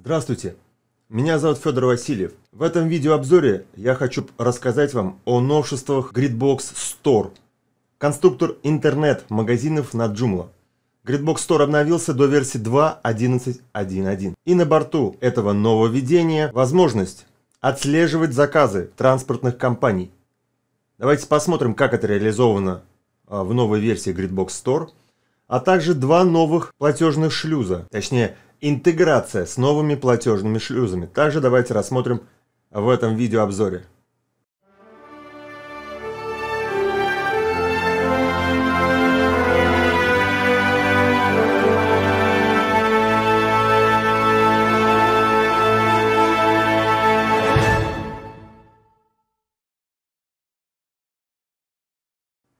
Здравствуйте! Меня зовут Федор Васильев. В этом видеообзоре я хочу рассказать вам о новшествах Gridbox Store. Конструктор интернет-магазинов на Joomla. Gridbox Store обновился до версии 2.11.1.1. И на борту этого нововведения возможность отслеживать заказы транспортных компаний. Давайте посмотрим, как это реализовано а, в новой версии Gridbox Store, а также два новых платежных шлюза, точнее Интеграция с новыми платежными шлюзами. Также давайте рассмотрим в этом видеообзоре.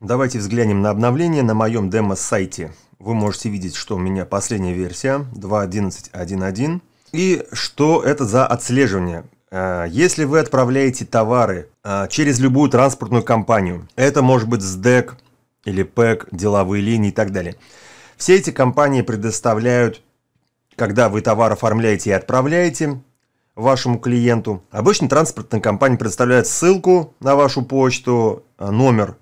Давайте взглянем на обновление на моем демо-сайте. Вы можете видеть, что у меня последняя версия 2.11.1.1. И что это за отслеживание? Э, если вы отправляете товары э, через любую транспортную компанию, это может быть СДЭК или ПЭК, деловые линии и так далее. Все эти компании предоставляют, когда вы товар оформляете и отправляете вашему клиенту, обычно транспортная компания предоставляет ссылку на вашу почту, э, номер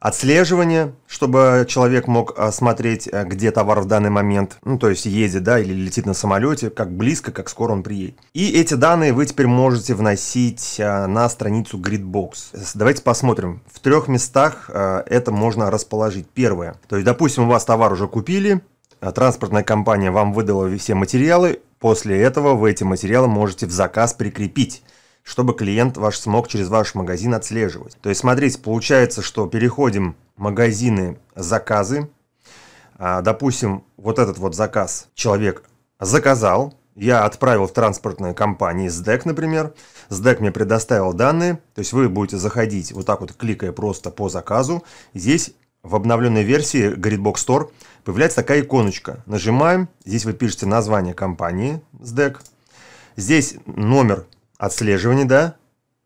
отслеживание, чтобы человек мог э, смотреть, э, где товар в данный момент, ну, то есть едет, да, или летит на самолете, как близко, как скоро он приедет. И эти данные вы теперь можете вносить э, на страницу Gridbox. Давайте посмотрим. В трех местах это можно расположить. Первое. То есть, допустим, у вас товар уже купили, транспортная компания вам выдала все материалы, после этого вы эти материалы можете в заказ прикрепить чтобы клиент ваш смог через ваш магазин отслеживать. То есть, смотрите, получается, что переходим магазины заказы. А, допустим, вот этот вот заказ человек заказал, я отправил в транспортные компании СДЭК, например. СДЭК мне предоставил данные, то есть вы будете заходить вот так вот, кликая просто по заказу. Здесь в обновленной версии Gridbox Store появляется такая иконочка. Нажимаем, здесь вы пишете название компании СДЭК. Здесь номер отслеживание, да,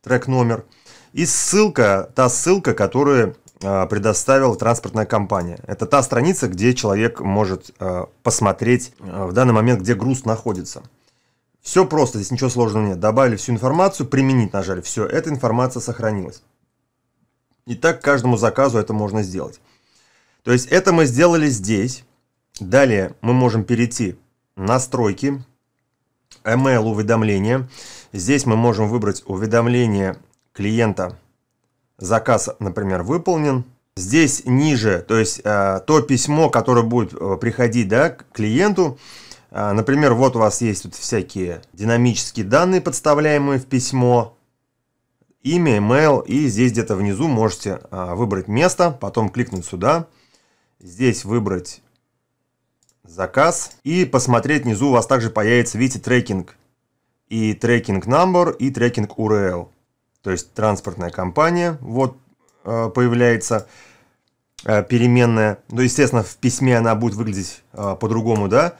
трек номер, и ссылка, та ссылка, которую а, предоставила транспортная компания. Это та страница, где человек может а, посмотреть а, в данный момент, где груз находится. Все просто, здесь ничего сложного нет. Добавили всю информацию, применить нажали, все, эта информация сохранилась. И так каждому заказу это можно сделать. То есть это мы сделали здесь. Далее мы можем перейти настройки, email уведомления. Здесь мы можем выбрать уведомление клиента. Заказ, например, выполнен. Здесь ниже, то есть э, то письмо, которое будет э, приходить да, к клиенту. Э, например, вот у вас есть тут всякие динамические данные, подставляемые в письмо, имя, email, и здесь где-то внизу можете выбрать место, потом кликнуть сюда, здесь выбрать заказ. И посмотреть внизу у вас также появится, видите, трекинг. И трекинг number, и трекинг URL. То есть транспортная компания, вот э, появляется э, переменная. Ну, естественно, в письме она будет выглядеть э, по-другому, да.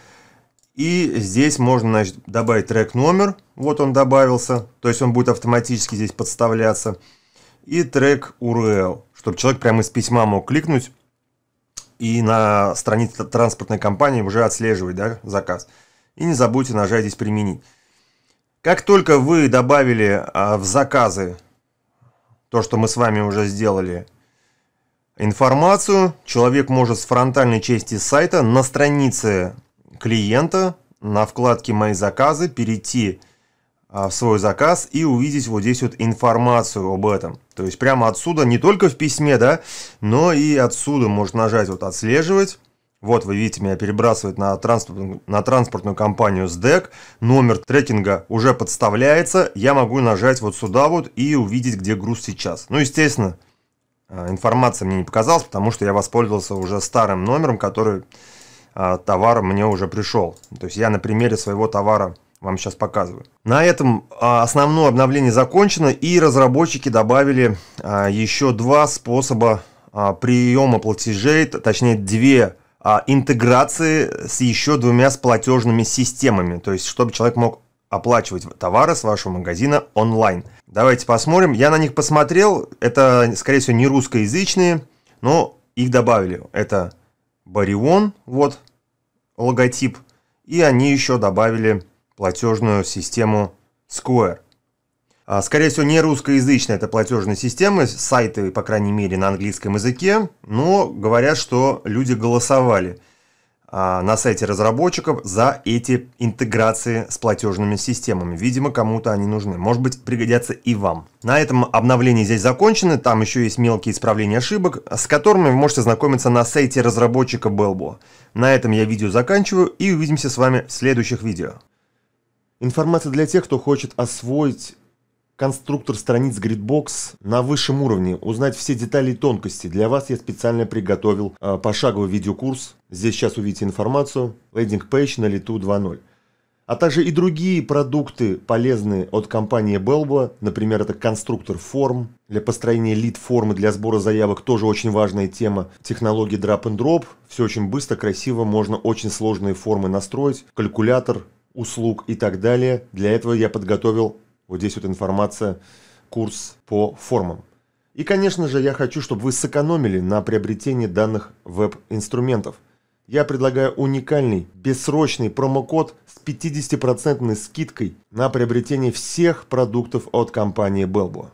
И здесь можно значит, добавить трек номер, вот он добавился, то есть он будет автоматически здесь подставляться. И трек URL, чтобы человек прямо из письма мог кликнуть и на странице транспортной компании уже отслеживать да, заказ. И не забудьте нажать здесь «Применить». Как только вы добавили а, в заказы то, что мы с вами уже сделали, информацию, человек может с фронтальной части сайта на странице клиента на вкладке «Мои заказы» перейти к а, в свой заказ и увидеть вот здесь вот информацию об этом. То есть прямо отсюда, не только в письме, да, но и отсюда можно нажать вот «Отслеживать». Вот вы видите, меня перебрасывает на транспортную, на транспортную компанию СДЭК. Номер трекинга уже подставляется. Я могу нажать вот сюда вот и увидеть, где груз сейчас. Ну, естественно, а, информация мне не показалась, потому что я воспользовался уже старым номером, который а, товар мне уже пришел. То есть я на примере своего товара вам сейчас показываю. На этом а, основное обновление закончено, и разработчики добавили а, еще два способа а, приема платежей, точнее две интеграции с еще двумя с платежными системами, то есть чтобы человек мог оплачивать товары с вашего магазина онлайн. Давайте посмотрим. Я на них посмотрел. Это, скорее всего, не русскоязычные, но их добавили. Это Барион, вот логотип. И они еще добавили платежную систему Square. А, скорее всего, не русскоязычная эта платежная система, сайты, по крайней мере, на английском языке, но говорят, что люди голосовали а, на сайте разработчиков за эти интеграции с платежными системами. Видимо, кому-то они нужны. Может быть, пригодятся и вам. На этом обновление здесь закончено. Там еще есть мелкие исправления ошибок, с которыми вы можете знакомиться на сайте разработчика Belbo. На этом я видео заканчиваю и увидимся с вами в следующих видео. Информация для тех, кто хочет освоить конструктор страниц Gridbox на высшем уровне, узнать все детали и тонкости. Для вас я специально приготовил э, пошаговый видеокурс. Здесь сейчас увидите информацию. Лейдинг пейдж на лету 2.0. А также и другие продукты полезные от компании Belbo. Например, это конструктор форм для построения лид-формы для сбора заявок. Тоже очень важная тема. Технологии drop and drop. Все очень быстро, красиво. Можно очень сложные формы настроить. Калькулятор, услуг и так далее. Для этого я подготовил, вот здесь вот информация, курс по формам. И, конечно же, я хочу, чтобы вы сэкономили на приобретении данных веб-инструментов. Я предлагаю уникальный, бессрочный промокод с 50% скидкой на приобретение всех продуктов от компании Belbo.